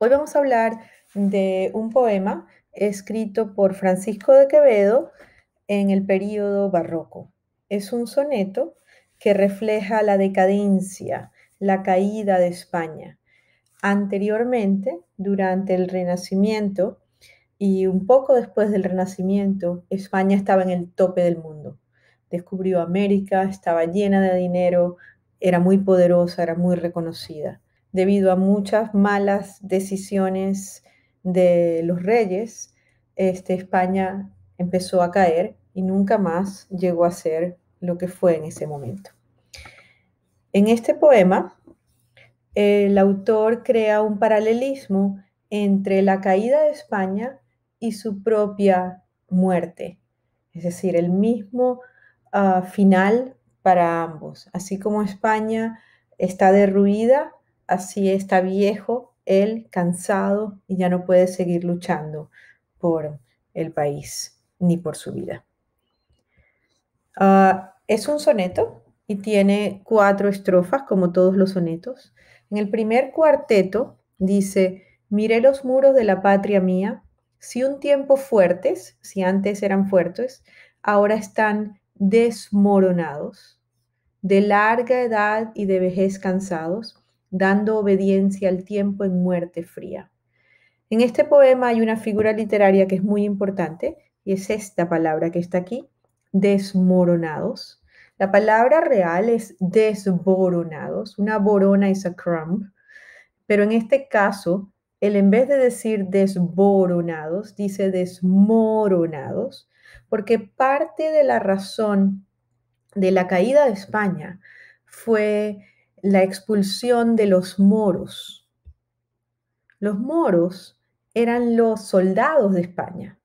Hoy vamos a hablar de un poema escrito por Francisco de Quevedo en el período barroco. Es un soneto que refleja la decadencia, la caída de España. Anteriormente, durante el Renacimiento y un poco después del Renacimiento, España estaba en el tope del mundo. Descubrió América, estaba llena de dinero, era muy poderosa, era muy reconocida debido a muchas malas decisiones de los reyes, este, España empezó a caer y nunca más llegó a ser lo que fue en ese momento. En este poema, el autor crea un paralelismo entre la caída de España y su propia muerte, es decir, el mismo ah, final para ambos. Así como España está derruida así está viejo, él cansado y ya no puede seguir luchando por el país ni por su vida. Ah, es un soneto y tiene cuatro estrofas, como todos los sonetos. En el primer cuarteto dice, mire los muros de la patria mía, si un tiempo fuertes, si antes eran fuertes, ahora están desmoronados, de larga edad y de vejez cansados, dando obediencia al tiempo en muerte fría. En este poema hay una figura literaria que es muy importante y es esta palabra que está aquí, desmoronados. La palabra real es desboronados. Una borona es a crumb, pero en este caso, él en vez de decir desboronados, dice desmoronados, porque parte de la razón de la caída de España fue la expulsión de los moros. Los moros eran los soldados de España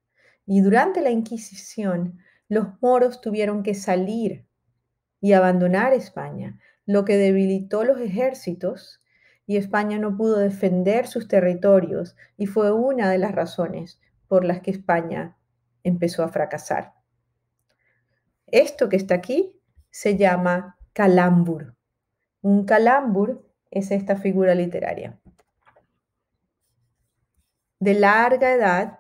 y durante la Inquisición los moros tuvieron que salir y abandonar España, lo que debilitó los ejércitos y España no pudo defender sus territorios y fue una de las razones por las que España empezó a fracasar. Esto que está aquí se llama calambur. Un calambur es esta figura literaria. De larga edad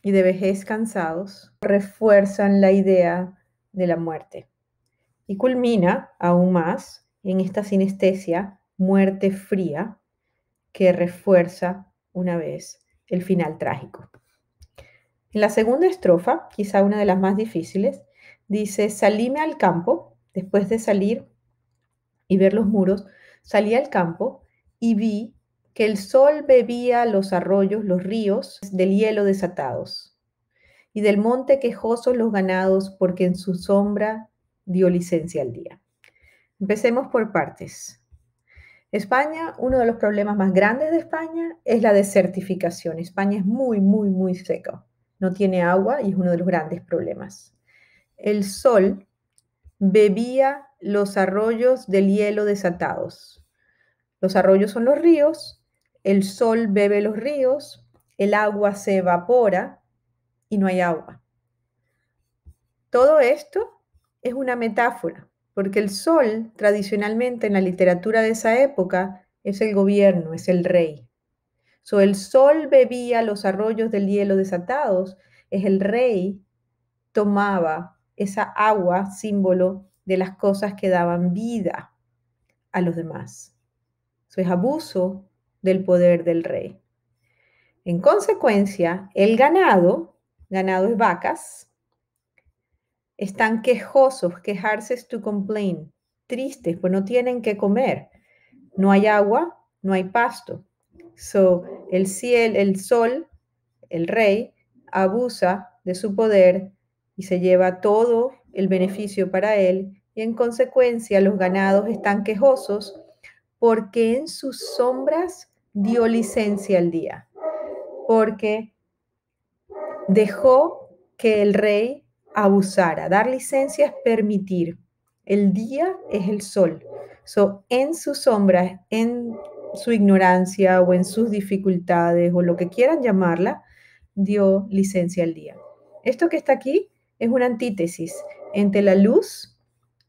y de vejez cansados, refuerzan la idea de la muerte y culmina aún más en esta sinestesia, muerte fría, que refuerza una vez el final trágico. En la segunda estrofa, quizá una de las más difíciles, dice, salíme al campo, después de salir y ver los muros, salí al campo y vi que el sol bebía los arroyos, los ríos del hielo desatados, y del monte quejoso los ganados, porque en su sombra dio licencia al día. Empecemos por partes. España, uno de los problemas más grandes de España es la desertificación. España es muy, muy, muy seca. No tiene agua y es uno de los grandes problemas. El sol bebía los arroyos del hielo desatados. Los arroyos son los ríos, el sol bebe los ríos, el agua se evapora y no hay agua. Todo esto es una metáfora, porque el sol tradicionalmente en la literatura de esa época es el gobierno, es el rey. So, el sol bebía los arroyos del hielo desatados, es el rey tomaba esa agua, símbolo de las cosas que daban vida a los demás. Eso es abuso del poder del rey. En consecuencia, el ganado, ganado es vacas, están quejosos, quejarse es to complain, tristes, pues no tienen que comer. No hay agua, no hay pasto. So, el cielo, el sol, el rey, abusa de su poder y se lleva todo el beneficio para él y en consecuencia los ganados están quejosos porque en sus sombras dio licencia al día, porque dejó que el rey abusara. Dar licencia es permitir. El día es el sol. So, en sus sombras, en su ignorancia o en sus dificultades o lo que quieran llamarla, dio licencia al día. Esto que está aquí es una antítesis entre la luz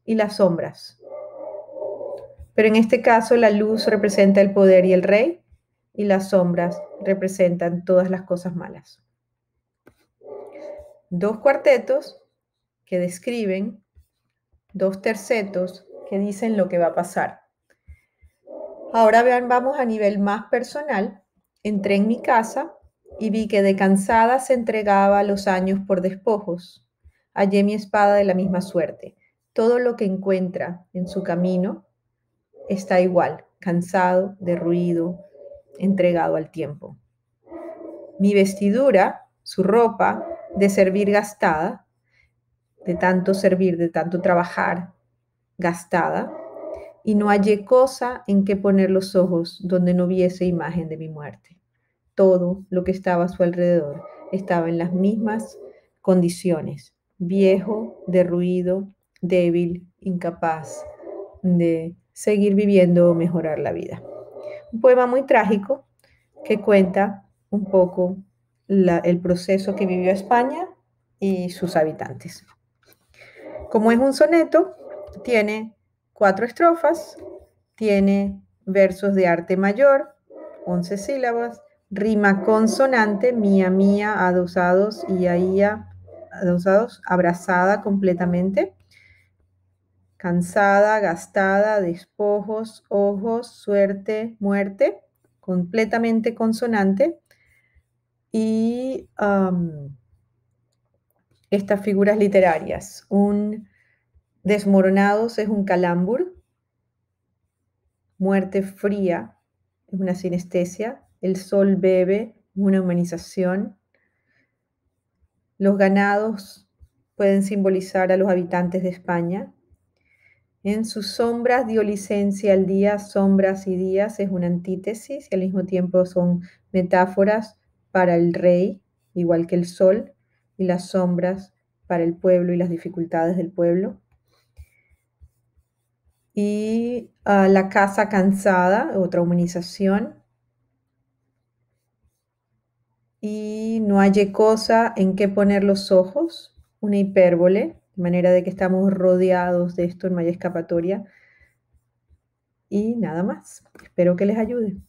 y las sombras. Pero en este caso la luz representa el poder y el rey y las sombras representan todas las cosas malas. Dos cuartetos que describen, dos tercetos que dicen lo que va a pasar. Ahora vean, vamos a nivel más personal. Entré en mi casa y vi que de cansada se entregaba los años por despojos Hallé mi espada de la misma suerte. Todo lo que encuentra en su camino está igual, cansado, derruido, entregado al tiempo. Mi vestidura, su ropa, de servir gastada, de tanto servir, de tanto trabajar, gastada, y no hallé cosa en que poner los ojos donde no viese imagen de mi muerte. Todo lo que estaba a su alrededor estaba en las mismas condiciones viejo, derruido, débil, incapaz de seguir viviendo o mejorar la vida. Un poema muy trágico que cuenta un poco el proceso que vivió España y sus habitantes. Como es un soneto, tiene cuatro estrofas, tiene versos de arte mayor, once sílabas, rima consonante, mía, mía, adosados, y aía, abrazada completamente, cansada, gastada, despojos, ojos, suerte, muerte, completamente consonante. Y um, estas figuras literarias, un desmoronados es un calambur, muerte fría es una sinestesia, el sol bebe una humanización, los ganados pueden simbolizar a los habitantes de España. En sus sombras dio licencia al día, sombras y días es una antítesis y al mismo tiempo son metáforas para el rey, igual que el sol, y las sombras para el pueblo y las dificultades del pueblo. Y ah, la casa cansada, otra humanización, no cosa en que poner los ojos, una hipérbole, de manera de que estamos rodeados de esto, no hay escapatoria. Y nada más. Espero que les ayude.